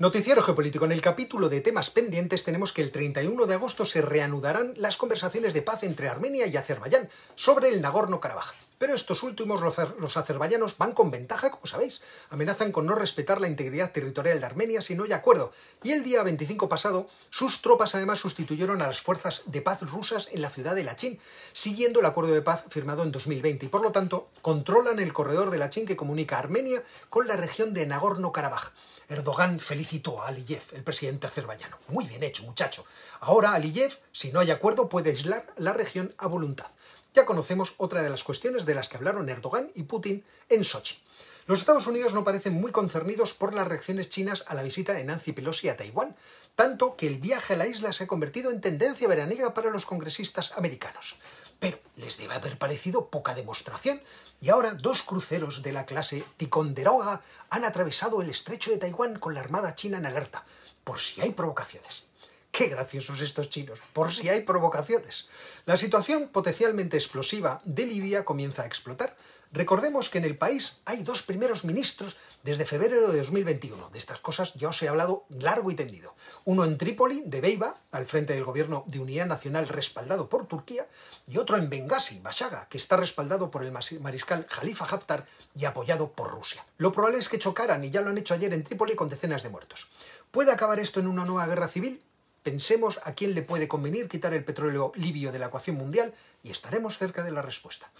Noticiero Geopolítico. En el capítulo de temas pendientes tenemos que el 31 de agosto se reanudarán las conversaciones de paz entre Armenia y Azerbaiyán sobre el Nagorno-Karabaj pero estos últimos, los azerbaiyanos, van con ventaja, como sabéis. Amenazan con no respetar la integridad territorial de Armenia si no hay acuerdo. Y el día 25 pasado, sus tropas además sustituyeron a las fuerzas de paz rusas en la ciudad de Lachín, siguiendo el acuerdo de paz firmado en 2020. Y por lo tanto, controlan el corredor de Lachín que comunica Armenia con la región de Nagorno-Karabaj. Erdogan felicitó a Aliyev, el presidente azerbaiyano. Muy bien hecho, muchacho. Ahora Aliyev, si no hay acuerdo, puede aislar la región a voluntad ya conocemos otra de las cuestiones de las que hablaron Erdogan y Putin en Sochi. Los Estados Unidos no parecen muy concernidos por las reacciones chinas a la visita de Nancy Pelosi a Taiwán, tanto que el viaje a la isla se ha convertido en tendencia veraniega para los congresistas americanos. Pero les debe haber parecido poca demostración, y ahora dos cruceros de la clase Ticonderoga han atravesado el estrecho de Taiwán con la Armada China en alerta, por si hay provocaciones. Qué graciosos estos chinos, por si hay provocaciones. La situación potencialmente explosiva de Libia comienza a explotar. Recordemos que en el país hay dos primeros ministros desde febrero de 2021. De estas cosas ya os he hablado largo y tendido. Uno en Trípoli, de Beiba, al frente del gobierno de unidad nacional respaldado por Turquía, y otro en Benghazi, Bashaga, que está respaldado por el mariscal Jalifa Haftar y apoyado por Rusia. Lo probable es que chocaran, y ya lo han hecho ayer en Trípoli, con decenas de muertos. ¿Puede acabar esto en una nueva guerra civil? Pensemos a quién le puede convenir quitar el petróleo libio de la ecuación mundial y estaremos cerca de la respuesta.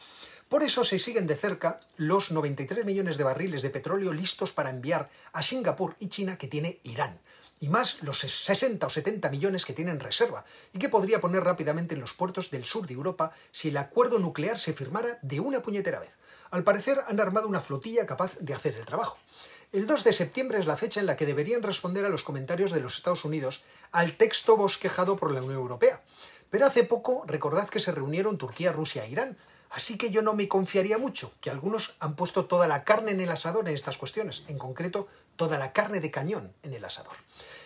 Por eso se siguen de cerca los 93 millones de barriles de petróleo listos para enviar a Singapur y China que tiene Irán y más los 60 o 70 millones que tienen reserva y que podría poner rápidamente en los puertos del sur de Europa si el acuerdo nuclear se firmara de una puñetera vez. Al parecer han armado una flotilla capaz de hacer el trabajo. El 2 de septiembre es la fecha en la que deberían responder a los comentarios de los Estados Unidos al texto bosquejado por la Unión Europea. Pero hace poco recordad que se reunieron Turquía, Rusia e Irán Así que yo no me confiaría mucho, que algunos han puesto toda la carne en el asador en estas cuestiones, en concreto toda la carne de cañón en el asador.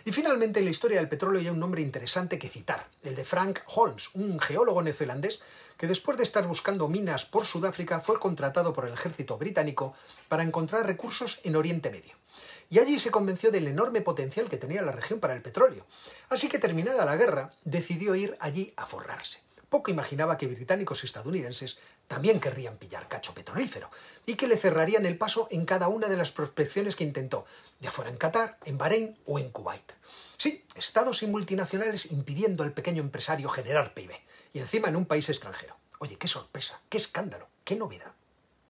Y finalmente en la historia del petróleo hay un nombre interesante que citar, el de Frank Holmes, un geólogo neozelandés que después de estar buscando minas por Sudáfrica fue contratado por el ejército británico para encontrar recursos en Oriente Medio. Y allí se convenció del enorme potencial que tenía la región para el petróleo. Así que terminada la guerra, decidió ir allí a forrarse. Poco imaginaba que británicos y estadounidenses también querrían pillar cacho petrolífero y que le cerrarían el paso en cada una de las prospecciones que intentó, ya fuera en Qatar, en Bahrein o en Kuwait. Sí, estados y multinacionales impidiendo al pequeño empresario generar PIB, y encima en un país extranjero. Oye, qué sorpresa, qué escándalo, qué novedad.